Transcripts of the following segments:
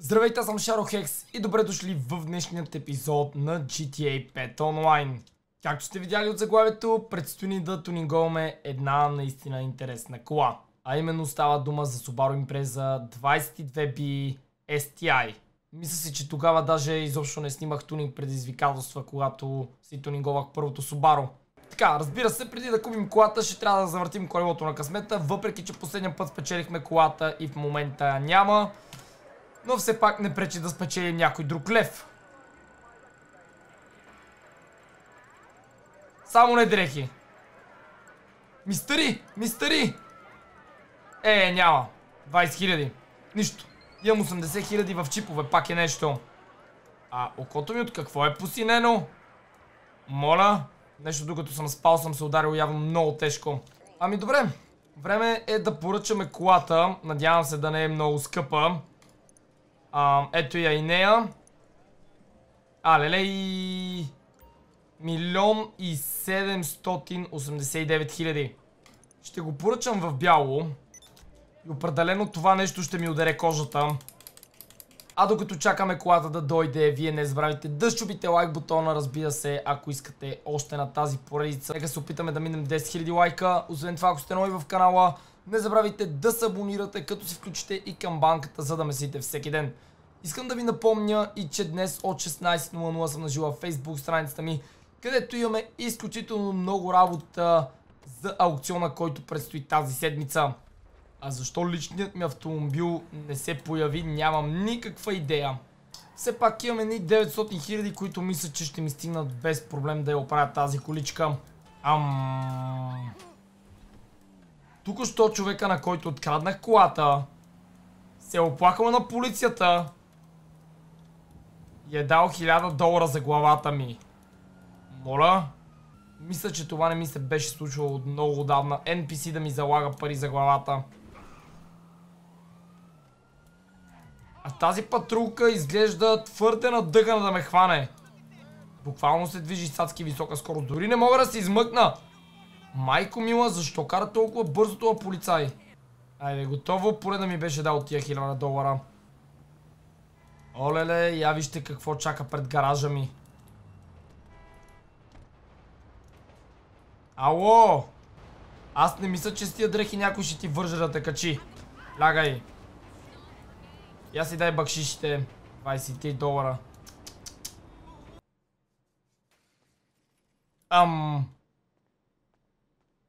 Здравейте, аз съм Шаро Хекс и добре дошли в днешният епизод на GTA 5 Online. Както сте видяли от заглавието, предстои ни да тунинговаме една наистина интересна кола. А именно става дума за Subaru Impreza 22B STI. Мисля си, че тогава даже изобщо не снимах тунинг предизвикателства, когато си тунинговах първото Subaru. Така, разбира се, преди да купим колата, ще трябва да завъртим колелото на късмета, въпреки че последния път спечелихме колата и в момента няма но все пак не пречи да спечели някой друг лев. Само не дрехи. Мистери! Мистери! Е, няма. 20 хиляди. Нищо. Имам 80 хиляди в чипове, пак е нещо. А окото ми от какво е посинено? Моля. Нещо докато съм спал съм се ударил явно много тежко. Ами добре. Време е да поръчаме колата. Надявам се да не е много скъпа. А, ето я и нея. А, леле и... Милион и 789 хиляди. Ще го поръчам в бяло. И определено това нещо ще ми ударе кожата. А докато чакаме колата да дойде, вие не забравяйте да щупите лайк бутона, разбира се, ако искате още на тази поредица. Нека се опитаме да минем 10 000 лайка. Освен това, ако сте нови в канала, не забравяйте да се абонирате, като се включите и към банката, за да месите всеки ден. Искам да ви напомня и че днес от 16.00 съм нажила в Facebook страницата ми, където имаме изключително много работа за аукциона, който предстои тази седмица. А защо личният ми автомобил не се появи, нямам никаква идея. Все пак имам едни 900 хиляди, които мисля, че ще ми стигнат без проблем да я оправя тази количка. Ам... Тук що човека, на който откраднах колата, се е оплакал на полицията и е дал 1000 долара за главата ми. Моля? Мисля, че това не ми се беше случвало от много отдавна. NPC да ми залага пари за главата. А тази патрулка изглежда твърде надъгана да ме хване. Буквално се движи садски висока скорост. Дори не мога да се измъкна. Майко мила, защо кара толкова бързо това полицай? Айде, готово, поне да ми беше дал тия хиляда долара. Олеле, я вижте какво чака пред гаража ми. Ало! Аз не мисля, че с тия дрехи някой ще ти вържа да те качи. Лягай. Я си дай бакшишите. 23 долара. Ам...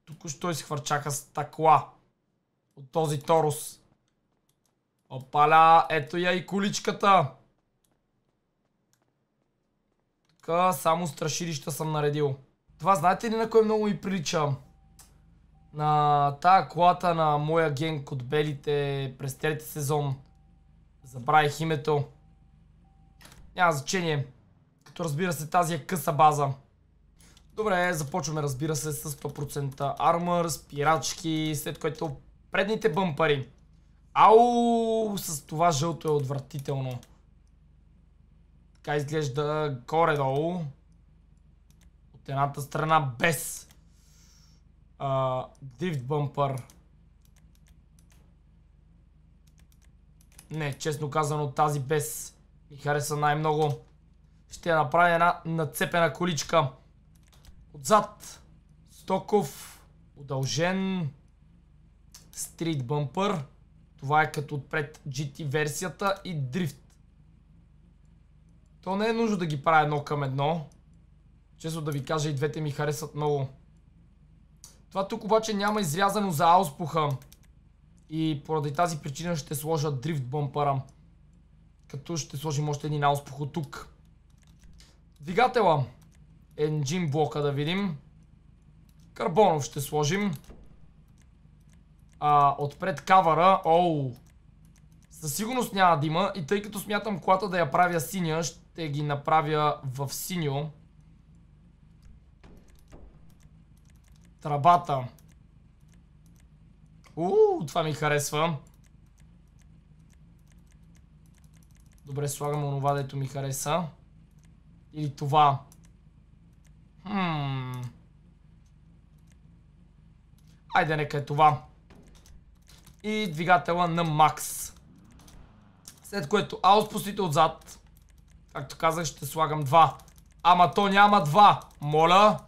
Току-що изхвърчаха стъкла. От този Торус. Опаля, ето я и куличката. Тук само страшилища съм наредил. Това знаете ли на кой много ми прилича? На тая колата на моя генг от белите през трети сезон. Забравих името. Няма значение. Като разбира се тази е къса база. Добре, започваме разбира се с 100% армър, спирачки, след което предните бъмпари. Ау, с това жълто е отвратително. Така изглежда горе-долу. От едната страна без а, дифт бъмпър. Не, честно казано, тази без ми хареса най-много. Ще направя една нацепена количка. Отзад. Стоков. Удължен. Стрит бъмпър. Това е като отпред GT версията и дрифт. То не е нужно да ги правя едно към едно. Често да ви кажа, и двете ми харесват много. Това тук обаче няма изрязано за ауспуха. И поради тази причина ще сложа дрифт бампара. Като ще сложим още един ауспух от тук. Двигателът. Енджин блока да видим. Карбонов ще сложим. А, отпред кавара. Оу. Със сигурност няма да има. И тъй като смятам колата да я правя синя, ще ги направя в синьо. Трабата. Уу, това ми харесва. Добре, слагам онова, дето ми хареса. Или това. Айде, нека е това. И двигателът на Макс. След което А отпустите отзад. Както казах, ще слагам два. Ама то няма два. Моля.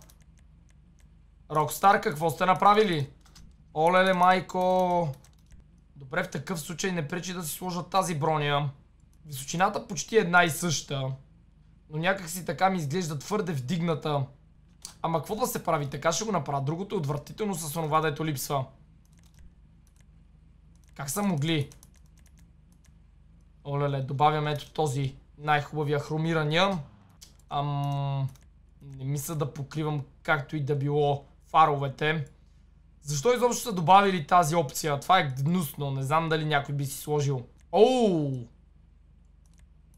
Рокстар, какво сте направили? Олеле, майко! Добре, в такъв случай не пречи да си сложа тази броня. Височината почти една и съща. Но някак си така ми изглежда твърде вдигната. Ама какво да се прави? Така ще го направя. Другото е отвратително с онова, дето липсва. Как са могли? Олеле, добавям ето този най-хубавия хромирания. Ам... Не мисля да покривам както и да било фаровете. Защо изобщо са добавили тази опция? Това е гнусно. Не знам дали някой би си сложил. Оу!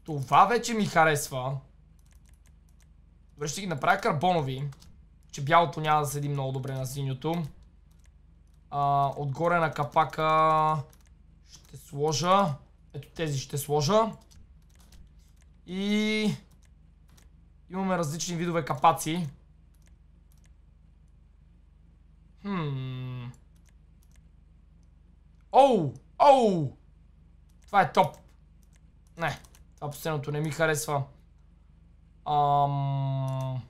Това вече ми харесва. Добре, ще ги направя карбонови. Че бялото няма да седи много добре на синьото. А, отгоре на капака ще сложа. Ето тези ще сложа. И имаме различни видове капаци. Оу! Оу! Това е топ. Не. Това последното не ми харесва. Ам...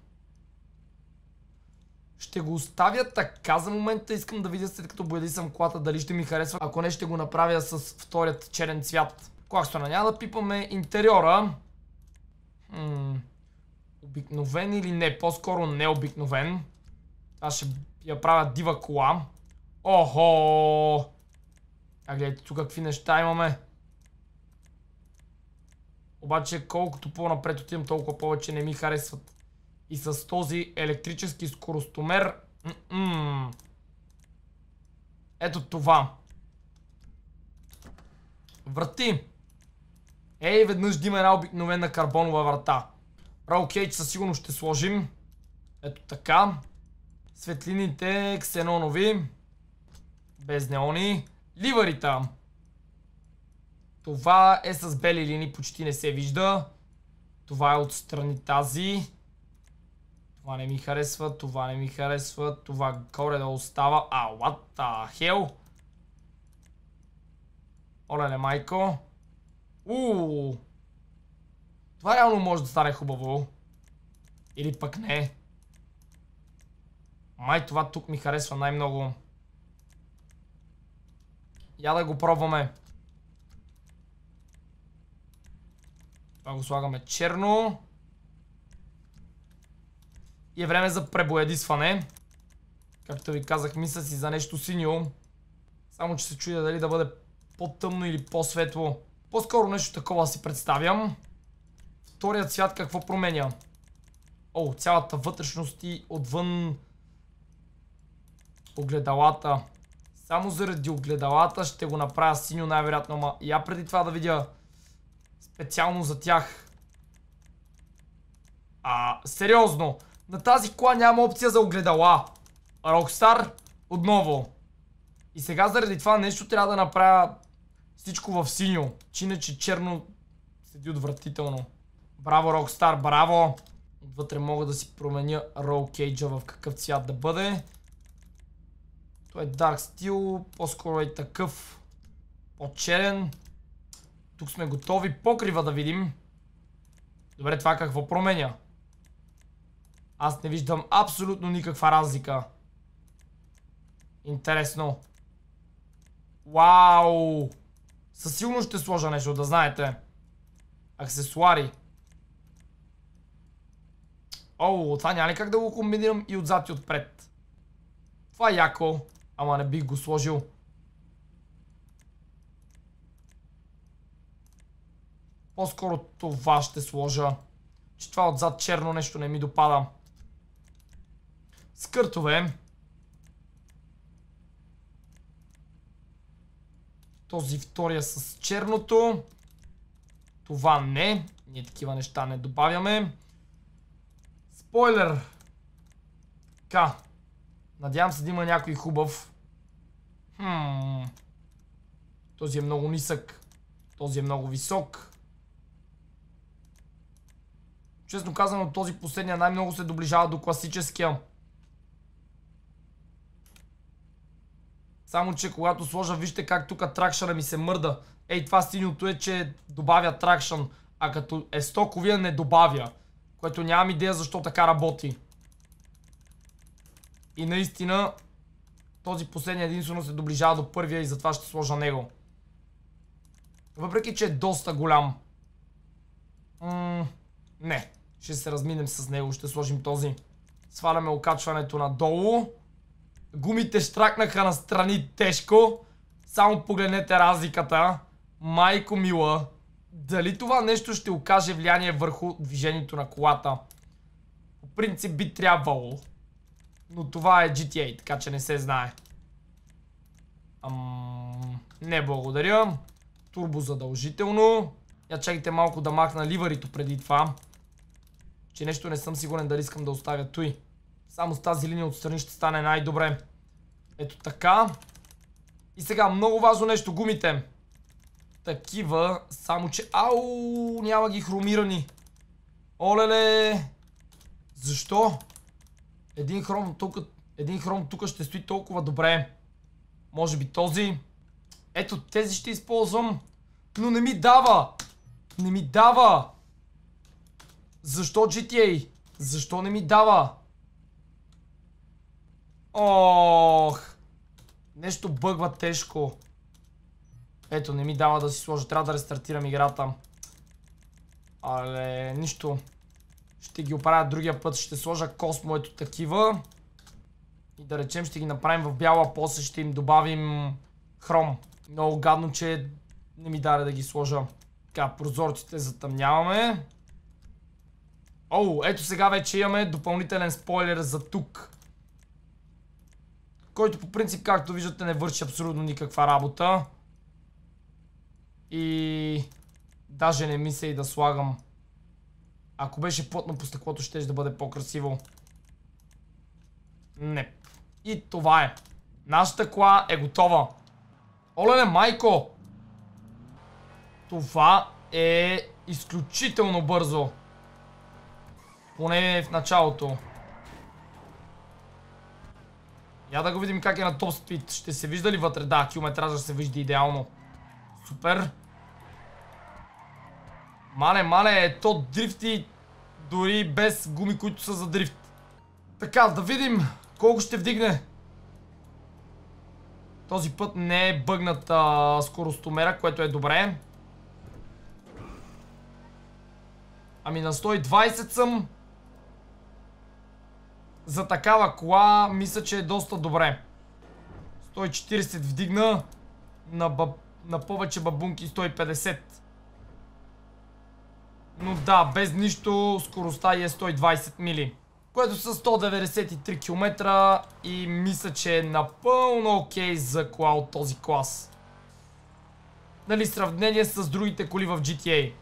Ще го оставя така за момента. Искам да видя след като съм колата дали ще ми харесва. Ако не ще го направя с вторият черен цвят. на няма да пипаме интериора. Ммм... Обикновен или не? По-скоро необикновен. Аз ще я правя дива кола. Охо! А гледайте тук какви неща имаме. Обаче колкото по-напред отивам, толкова повече не ми харесват. И с този електрически скоростомер... М -м -м. Ето това. Врати. Ей, веднъж да има една обикновена карбонова врата. Рал кейдж със сигурност ще сложим. Ето така. Светлините ксенонови. Без неони. Ливари там. Това е с бели линии, почти не се вижда. Това е отстрани тази. Това не ми харесва, това не ми харесва, това горе да остава. А, what the hell? Оле, майко. Уууу. Това реално може да стане хубаво. Или пък не. Май това тук ми харесва най-много. Я да го пробваме. Това го слагаме черно. И е време за пребоядисване. Както ви казах, мисля си за нещо синьо. Само, че се чуя дали да бъде по-тъмно или по-светло. По-скоро нещо такова си представям. Вторият свят, какво променя? О, цялата вътрешност и отвън огледалата. Само заради огледалата ще го направя синьо най-вероятно, ама я преди това да видя специално за тях. А, сериозно, на тази кола няма опция за огледала. Рокстар, отново. И сега заради това нещо трябва да направя всичко в синьо, че иначе черно седи отвратително. Браво, Рокстар, браво! Отвътре мога да си променя Кейджа в какъв цвят да бъде. Той е Dark стил, по-скоро е такъв по-черен. Тук сме готови покрива да видим. Добре, това какво променя? Аз не виждам абсолютно никаква разлика. Интересно. Вау! Със силно ще сложа нещо, да знаете. Аксесуари. О, това няма ли как да го комбинирам и отзад и отпред? Това е яко. Ама не бих го сложил. По-скоро това ще сложа. Че това отзад черно нещо не ми допада. Скъртове. Този втория с черното. Това не. Ние такива неща не добавяме. Спойлер. Така. Надявам се да има някой хубав. Хм. Този е много нисък. Този е много висок. Честно казано, този последния най-много се доближава до класическия. Само, че когато сложа, вижте как тук тракшъра ми се мърда. Ей, това синьото е, че добавя тракшън, а като е стоковия не добавя. Което нямам идея защо така работи. И наистина този последния единствено се доближава до първия и затова ще сложа него. Въпреки, че е доста голям. М не. Ще се разминем с него. Ще сложим този. Сваляме окачването надолу. Гумите штракнаха на страни тежко. Само погледнете разликата. Майко мила. Дали това нещо ще окаже влияние върху движението на колата? По принцип би трябвало. Но това е GTA, така че не се знае. Не благодаря. Турбо задължително. Я чакайте малко да махна ливарито преди това. Че нещо не съм сигурен дали искам да оставя той. Само с тази линия отстрани ще стане най-добре. Ето така. И сега много важно нещо, гумите. Такива, само че... Ау, няма ги хромирани. Олеле! Защо? Един хром тук, един хром тук ще стои толкова добре. Може би този. Ето тези ще използвам. Но не ми дава. Не ми дава. Защо GTA? Защо не ми дава? Ох. Нещо бъгва тежко. Ето, не ми дава да си сложа. Трябва да рестартирам играта. Але, нищо. Ще ги оправя другия път, ще сложа космо ето такива. И да речем ще ги направим в бяла, после ще им добавим хром. Много гадно, че не ми даде да ги сложа. Така, прозорците затъмняваме. Оу, ето сега вече имаме допълнителен спойлер за тук. Който по принцип, както виждате, не върши абсолютно никаква работа. И даже не мисля и да слагам ако беше плътно по стъклото, ще да бъде по-красиво. Не. И това е. Нашата кола е готова. Олене, майко! Това е изключително бързо. Поне в началото. Я да го видим как е на топ спид. Ще се вижда ли вътре? Да, километража се вижда идеално. Супер. Мале, мале, то дрифти дори без гуми, които са за дрифт. Така, да видим колко ще вдигне. Този път не е бъгната скоростомера, което е добре. Ами на 120 съм. За такава кола мисля, че е доста добре. 140 вдигна на, баб... на повече бабунки 150. Но да, без нищо скоростта е 120 мили. Което са 193 км и мисля, че е напълно окей за кола от този клас. Нали, сравнение с другите коли в GTA.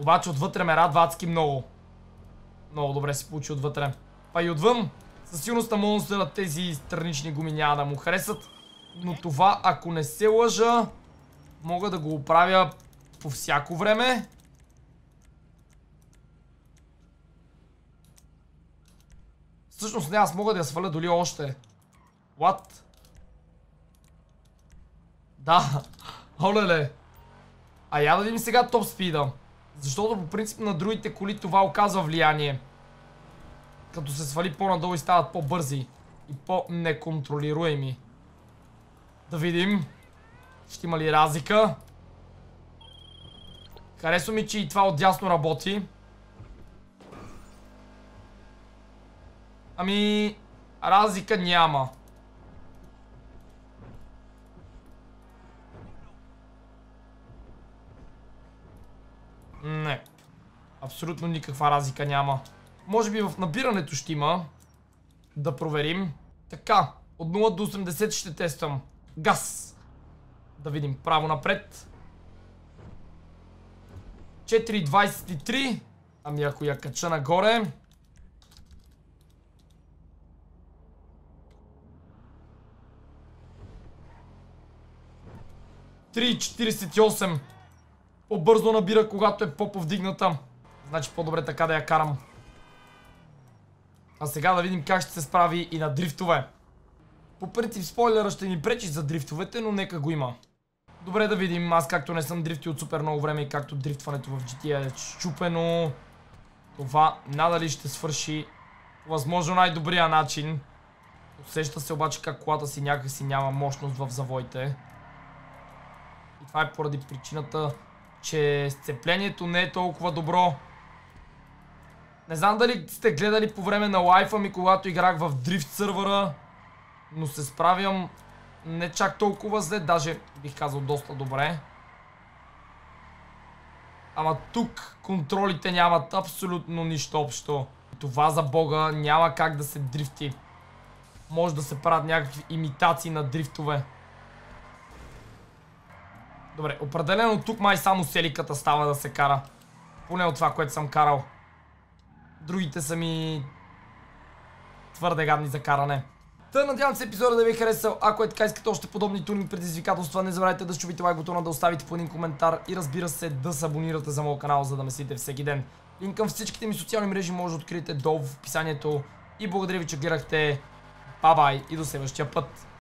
Обаче отвътре ме радва адски много. Много добре се получи отвътре. Па и отвън, със сигурност на монстъра тези странични гуми няма да му харесат. Но това, ако не се лъжа, мога да го оправя по всяко време. Всъщност не, аз мога да я сваля доли още. What? Да. Олеле. А я да видим сега топ спида. Защото по принцип на другите коли това оказва влияние. Като се свали по-надолу и стават по-бързи. И по-неконтролируеми. Да видим. Ще има ли разлика? Харесва ми, че и това отдясно работи. Ами, разлика няма. Не. Абсолютно никаква разлика няма. Може би в набирането ще има. Да проверим. Така, от 0 до 80 ще тествам. Газ. Да видим право напред. 4.23. Ами ако я кача нагоре... 3.48. По-бързо набира, когато е по-повдигната. Значи по-добре така да я карам. А сега да видим как ще се справи и на дрифтове. По принцип спойлера ще ни пречи за дрифтовете, но нека го има. Добре да видим, аз както не съм дрифтил супер много време и както дрифтването в GTA е щупено, това надали ще свърши възможно най-добрия начин. Усеща се обаче как колата си някакси няма мощност в завоите. Това е поради причината, че сцеплението не е толкова добро. Не знам дали сте гледали по време на лайфа ми, когато играх в дрифт сървъра, но се справям не чак толкова зле, даже бих казал доста добре. Ама тук контролите нямат абсолютно нищо общо. Това за бога няма как да се дрифти. Може да се правят някакви имитации на дрифтове. Добре, определено тук май само селиката става да се кара. Поне от това, което съм карал. Другите са ми... Твърде гадни за каране. Та надявам се епизода да ви е харесал. Ако е така искате още подобни турни предизвикателства, не забравяйте да щупите лайк бутона, да оставите по един коментар и разбира се да се абонирате за моят канал, за да месите всеки ден. Линк към всичките ми социални мрежи може да откриете долу в описанието. И благодаря ви, че гледахте. Бабай и до следващия път.